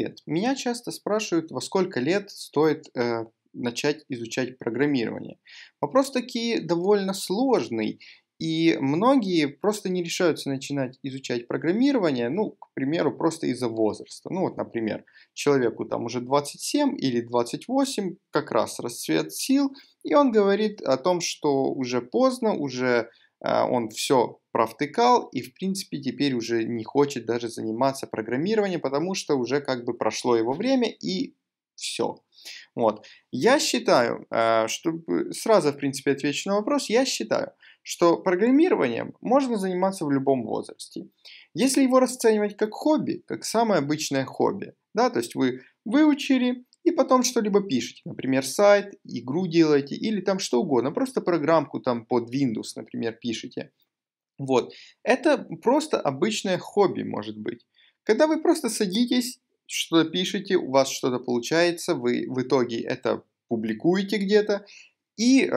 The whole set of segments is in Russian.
привет! Меня часто спрашивают, во сколько лет стоит э, начать изучать программирование. Вопрос такие довольно сложный, и многие просто не решаются начинать изучать программирование, ну, к примеру, просто из-за возраста. Ну, вот, например, человеку там уже 27 или 28, как раз расцвет сил, и он говорит о том, что уже поздно, уже а, он все провтыкал и, в принципе, теперь уже не хочет даже заниматься программированием, потому что уже как бы прошло его время и все. Вот. Я считаю, а, чтобы сразу, в принципе, отвечу на вопрос, я считаю, что программированием можно заниматься в любом возрасте. Если его расценивать как хобби, как самое обычное хобби, да, то есть вы выучили, и потом что-либо пишете, например, сайт, игру делаете или там что угодно, просто программку там под Windows, например, пишете. Вот. Это просто обычное хобби, может быть. Когда вы просто садитесь, что-то пишете, у вас что-то получается, вы в итоге это публикуете где-то, и э,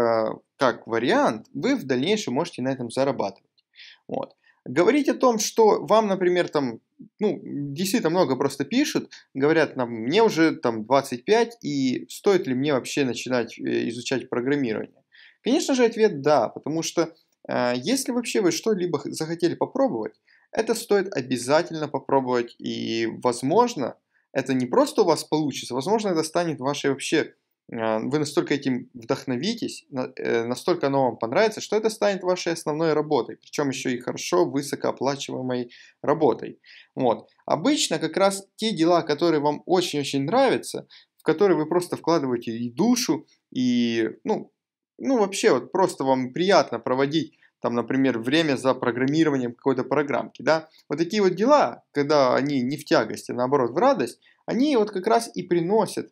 как вариант вы в дальнейшем можете на этом зарабатывать. Вот. Говорить о том, что вам, например, там, ну, действительно много просто пишут, говорят нам, мне уже там 25, и стоит ли мне вообще начинать э, изучать программирование? Конечно же, ответ да, потому что э, если вообще вы что-либо захотели попробовать, это стоит обязательно попробовать, и возможно, это не просто у вас получится, возможно, это станет вашей вообще а, вы настолько этим вдохновитесь, э, настолько оно вам понравится, что это станет вашей основной работой, причем еще и хорошо высокооплачиваемой работой. Вот. Обычно как раз те дела, которые вам очень-очень нравятся, в которые вы просто вкладываете и душу, и, ну, ну вообще вот просто вам приятно проводить там, например, время за программированием какой-то программки, да, вот такие вот дела, когда они не в тягости, а наоборот в радость, они вот как раз и приносят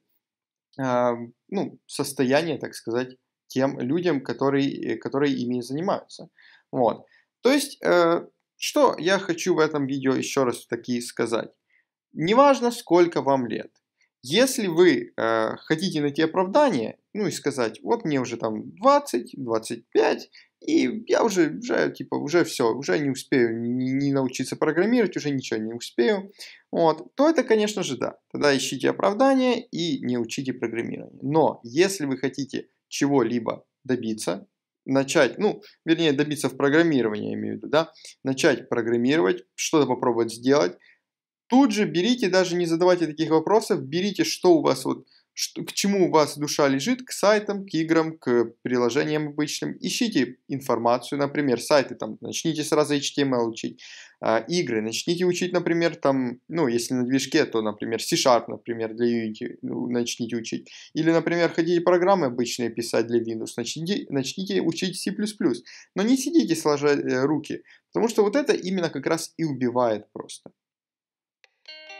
а, ну, состояние, так сказать, тем людям, которые, э, которые ими занимаются. Вот. То есть, э, что я хочу в этом видео еще раз таки сказать. Неважно, сколько вам лет. Если вы э, хотите найти оправдание, ну и сказать, вот мне уже там 20, 25, и я уже, уже, типа, уже все, уже не успею не, не научиться программировать, уже ничего не успею, вот, то это, конечно же, да. Тогда ищите оправдания и не учите программирование. Но если вы хотите чего-либо добиться, начать, ну, вернее, добиться в программировании, я имею в виду, да, начать программировать, что-то попробовать сделать, тут же берите, даже не задавайте таких вопросов, берите, что у вас вот, к чему у вас душа лежит, к сайтам, к играм, к приложениям обычным. Ищите информацию, например, сайты, там, начните сразу HTML учить, э, игры, начните учить, например, там, ну, если на движке, то, например, C-Sharp, например, для Unity ну, начните учить. Или, например, хотите программы обычные писать для Windows, начните, начните учить C++. Но не сидите сложа э, руки, потому что вот это именно как раз и убивает просто.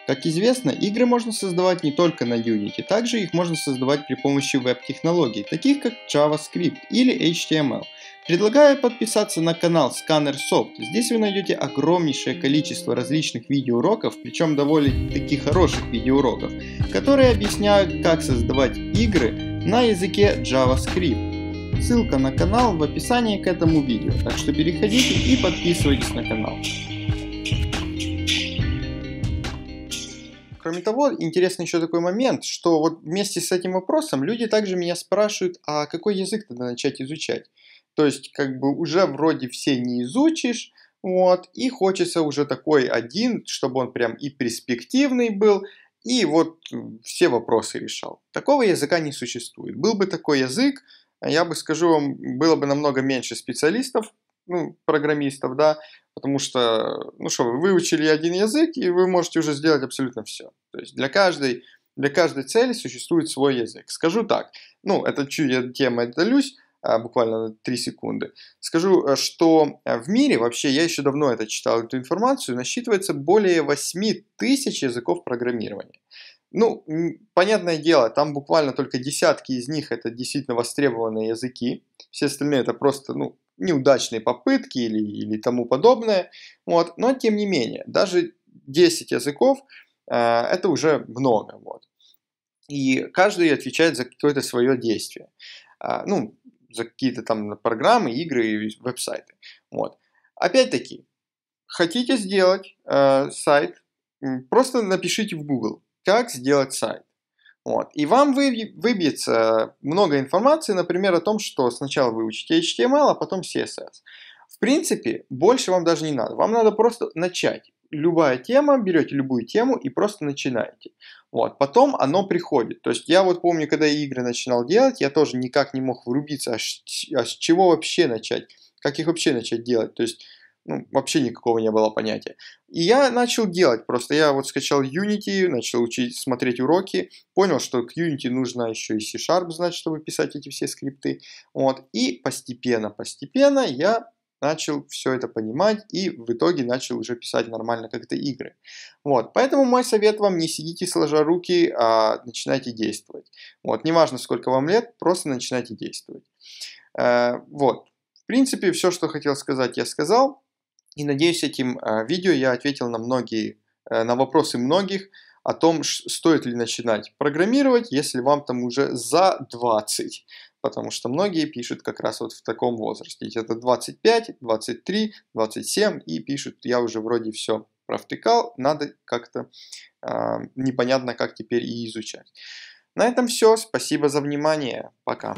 Как известно, игры можно создавать не только на Unity, также их можно создавать при помощи веб-технологий, таких как JavaScript или HTML. Предлагаю подписаться на канал Scanner Soft. Здесь вы найдете огромнейшее количество различных видеоуроков, причем довольно-таки хороших видеоуроков, которые объясняют, как создавать игры на языке JavaScript. Ссылка на канал в описании к этому видео, так что переходите и подписывайтесь на канал. Кроме того, интересный еще такой момент, что вот вместе с этим вопросом люди также меня спрашивают, а какой язык тогда начать изучать? То есть, как бы уже вроде все не изучишь, вот, и хочется уже такой один, чтобы он прям и перспективный был, и вот э, все вопросы решал. Такого языка не существует. Был бы такой язык, я бы скажу вам, было бы намного меньше специалистов, ну, программистов, да, Потому что, ну что, вы выучили один язык, и вы можете уже сделать абсолютно все. То есть для каждой, для каждой цели существует свой язык. Скажу так, ну, это чуть я темой отдалюсь, а, буквально 3 секунды. Скажу, э, что э, в мире, вообще, я еще давно это читал, эту информацию, насчитывается более 8 тысяч языков программирования. Ну, понятное дело, там буквально только десятки из них это действительно востребованные языки, все остальные это просто, ну, неудачные попытки или, или тому подобное. Вот. Но тем не менее, даже 10 языков э, это уже много. Вот. И каждый отвечает за какое-то свое действие. Э, ну, за какие-то там программы, игры и веб-сайты. Вот. Опять-таки, хотите сделать э, сайт, просто напишите в Google, как сделать сайт. Вот. И вам выбьется много информации, например, о том, что сначала вы учите HTML, а потом CSS. В принципе, больше вам даже не надо. Вам надо просто начать. Любая тема, берете любую тему и просто начинаете. Вот. Потом оно приходит. То есть я вот помню, когда я игры начинал делать, я тоже никак не мог врубиться, а, а с чего вообще начать, как их вообще начать делать. То есть ну, вообще никакого не было понятия. И я начал делать, просто я вот скачал Unity, начал учить, смотреть уроки, понял, что к Unity нужно еще и C-Sharp знать, чтобы писать эти все скрипты, вот, и постепенно, постепенно я начал все это понимать и в итоге начал уже писать нормально как-то игры. Вот, поэтому мой совет вам, не сидите сложа руки, а начинайте действовать. Вот, неважно сколько вам лет, просто начинайте действовать. Э, вот, в принципе, все, что хотел сказать, я сказал. И надеюсь, этим а, видео я ответил на многие, э, на вопросы многих о том, стоит ли начинать программировать, если вам там уже за 20. Потому что многие пишут как раз вот в таком возрасте. Это 25, 23, 27 и пишут, я уже вроде все провтыкал, надо как-то э, непонятно как теперь и изучать. На этом все, спасибо за внимание, пока.